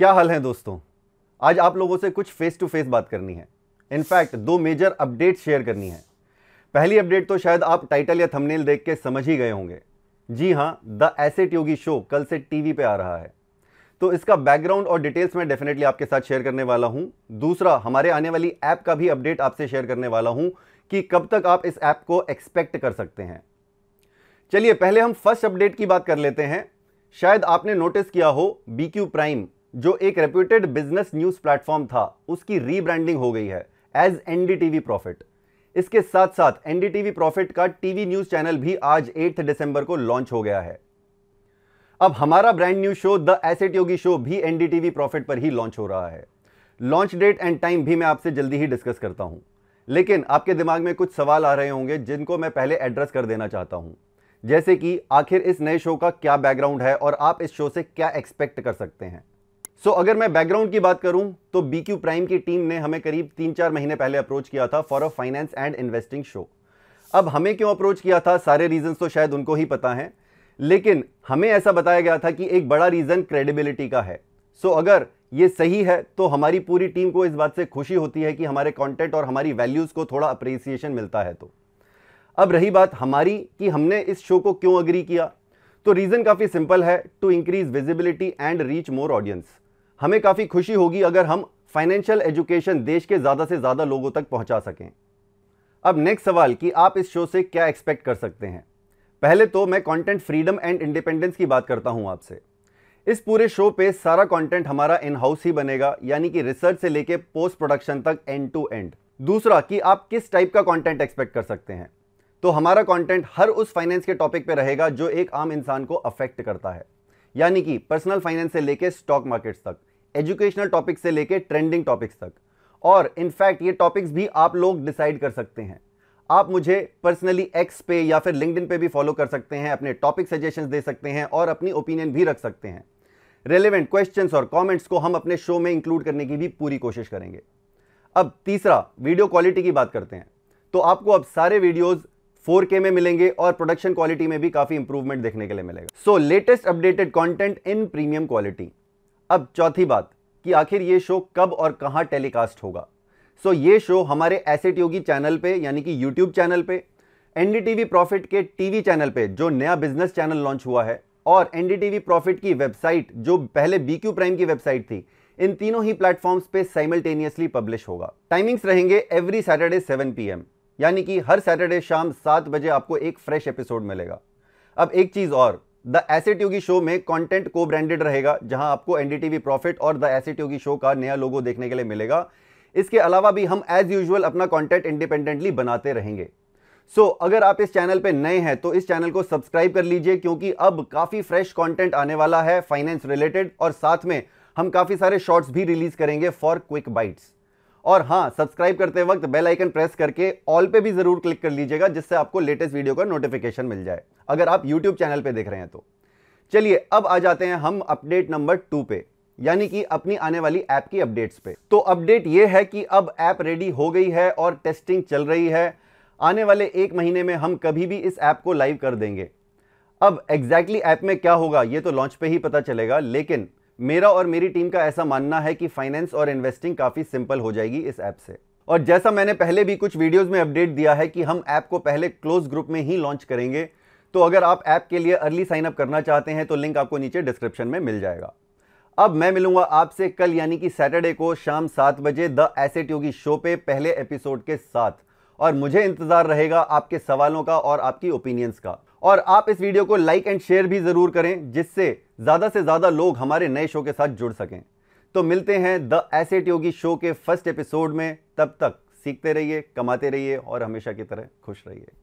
क्या हाल है दोस्तों आज आप लोगों से कुछ फेस टू फेस बात करनी है इनफैक्ट दो मेजर अपडेट शेयर करनी है पहली अपडेट तो शायद आप टाइटल या थंबनेल देख के समझ ही गए होंगे जी हाँ द एसेट योगी शो कल से टीवी पे आ रहा है तो इसका बैकग्राउंड और डिटेल्स मैं डेफिनेटली आपके साथ शेयर करने वाला हूँ दूसरा हमारे आने वाली ऐप का भी अपडेट आपसे शेयर करने वाला हूँ कि कब तक आप इस ऐप को एक्सपेक्ट कर सकते हैं चलिए पहले हम फर्स्ट अपडेट की बात कर लेते हैं शायद आपने नोटिस किया हो बी क्यू प्राइम जो एक रेप्यूटेड बिजनेस न्यूज प्लेटफॉर्म था उसकी रीब्रांडिंग हो गई है एज एनडीटीवी प्रॉफिट इसके साथ साथ एनडीटीवी प्रॉफिट का टीवी न्यूज चैनल भी आज 8 दिसंबर को लॉन्च हो गया है अब हमारा brand new show the Asset Yogi show भी एनडीटीवी प्रॉफिट पर ही लॉन्च हो रहा है लॉन्च डेट एंड टाइम भी मैं आपसे जल्दी ही डिस्कस करता हूं लेकिन आपके दिमाग में कुछ सवाल आ रहे होंगे जिनको मैं पहले एड्रेस कर देना चाहता हूं जैसे कि आखिर इस नए शो का क्या बैकग्राउंड है और आप इस शो से क्या एक्सपेक्ट कर सकते हैं सो so, अगर मैं बैकग्राउंड की बात करूं तो बी क्यू प्राइम की टीम ने हमें करीब तीन चार महीने पहले अप्रोच किया था for a finance and investing show अब हमें क्यों अप्रोच किया था सारे रीजंस तो शायद उनको ही पता है लेकिन हमें ऐसा बताया गया था कि एक बड़ा रीज़न क्रेडिबिलिटी का है सो so, अगर ये सही है तो हमारी पूरी टीम को इस बात से खुशी होती है कि हमारे कॉन्टेंट और हमारी वैल्यूज़ को थोड़ा अप्रिसिएशन मिलता है तो अब रही बात हमारी कि हमने इस शो को क्यों अग्री किया तो रीज़न काफ़ी सिंपल है to increase visibility and reach more audience हमें काफ़ी खुशी होगी अगर हम फाइनेंशियल एजुकेशन देश के ज़्यादा से ज़्यादा लोगों तक पहुंचा सकें अब नेक्स्ट सवाल कि आप इस शो से क्या एक्सपेक्ट कर सकते हैं पहले तो मैं कंटेंट फ्रीडम एंड इंडिपेंडेंस की बात करता हूं आपसे इस पूरे शो पे सारा कंटेंट हमारा इन हाउस ही बनेगा यानी कि रिसर्च से लेके पोस्ट प्रोडक्शन तक एंड टू एंड दूसरा कि आप किस टाइप का कंटेंट एक्सपेक्ट कर सकते हैं तो हमारा कंटेंट हर उस फाइनेंस के टॉपिक पे रहेगा जो एक आम इंसान को अफेक्ट करता है यानी कि पर्सनल फाइनेंस से लेके स्टॉक मार्केट्स तक एजुकेशनल टॉपिक्स से लेकर ट्रेंडिंग टॉपिक्स तक और इनफैक्ट ये टॉपिक्स भी आप लोग डिसाइड कर सकते हैं आप मुझे पर्सनली एक्स पे या फिर लिंकड पे भी फॉलो कर सकते हैं अपने टॉपिक सजेशंस दे सकते हैं और अपनी ओपिनियन भी रख सकते हैं रेलिवेंट क्वेश्चंस और कमेंट्स को हम अपने शो में इंक्लूड करने की भी पूरी कोशिश करेंगे अब तीसरा वीडियो क्वालिटी की बात करते हैं तो आपको अब सारे वीडियोज़ 4K में मिलेंगे और प्रोडक्शन क्वालिटी में भी काफ़ी इंप्रूवमेंट देखने के लिए मिलेगा so latest updated content in premium quality अब चौथी बात कि आखिर ये शो कब और कहाँ टेलीकास्ट होगा सो ये शो हमारे एसेट योगी चैनल पे यानी कि यूट्यूब चैनल पे एनडीटीवी प्रॉफिट के टीवी चैनल पे जो नया बिजनेस चैनल लॉन्च हुआ है और एनडीटीवी प्रॉफिट की वेबसाइट जो पहले बीक्यू प्राइम की वेबसाइट थी इन तीनों ही प्लेटफॉर्म्स पे साइमल्टेनियसली पब्लिश होगा टाइमिंग्स रहेंगे एवरी सैटरडे 7 पीएम यानी कि हर सैटरडे शाम सात बजे आपको एक फ्रेश एपिसोड मिलेगा अब एक चीज़ और द एसेट योगी शो में कंटेंट को ब्रांडेड रहेगा जहां आपको एनडीटीवी प्रॉफिट और द एसेट योगी शो का नया लोगो देखने के लिए मिलेगा इसके अलावा भी हम एज यूजल अपना कंटेंट इंडिपेंडेंटली बनाते रहेंगे सो so, अगर आप इस चैनल पे नए हैं तो इस चैनल को सब्सक्राइब कर लीजिए क्योंकि अब काफ़ी फ्रेश कॉन्टेंट आने वाला है फाइनेंस रिलेटेड और साथ में हम काफ़ी सारे शॉर्ट्स भी रिलीज करेंगे फॉर क्विक बाइट्स और हाँ सब्सक्राइब करते वक्त बेल आइकन प्रेस करके ऑल पे भी ज़रूर क्लिक कर लीजिएगा जिससे आपको लेटेस्ट वीडियो का नोटिफिकेशन मिल जाए अगर आप यूट्यूब चैनल पे देख रहे हैं तो चलिए अब आ जाते हैं हम अपडेट नंबर टू पे यानी कि अपनी आने वाली ऐप की अपडेट्स पे तो अपडेट ये है कि अब ऐप रेडी हो गई है और टेस्टिंग चल रही है आने वाले एक महीने में हम कभी भी इस ऐप को लाइव कर देंगे अब एग्जैक्टली exactly ऐप में क्या होगा ये तो लॉन्च पे ही पता चलेगा लेकिन मेरा और मेरी टीम का ऐसा मानना है कि फाइनेंस और इन्वेस्टिंग काफ़ी सिंपल हो जाएगी इस ऐप से और जैसा मैंने पहले भी कुछ वीडियोस में अपडेट दिया है कि हम ऐप को पहले क्लोज ग्रुप में ही लॉन्च करेंगे तो अगर आप ऐप के लिए अर्ली साइन अप करना चाहते हैं तो लिंक आपको नीचे डिस्क्रिप्शन में मिल जाएगा अब मैं मिलूंगा आपसे कल यानी कि सैटरडे को शाम सात बजे द एसेट योगी शो पे पहले एपिसोड के साथ और मुझे इंतजार रहेगा आपके सवालों का और आपकी ओपिनियंस का और आप इस वीडियो को लाइक एंड शेयर भी जरूर करें जिससे ज़्यादा से ज़्यादा लोग हमारे नए शो के साथ जुड़ सकें तो मिलते हैं द एसेट योगी शो के फर्स्ट एपिसोड में तब तक सीखते रहिए कमाते रहिए और हमेशा की तरह खुश रहिए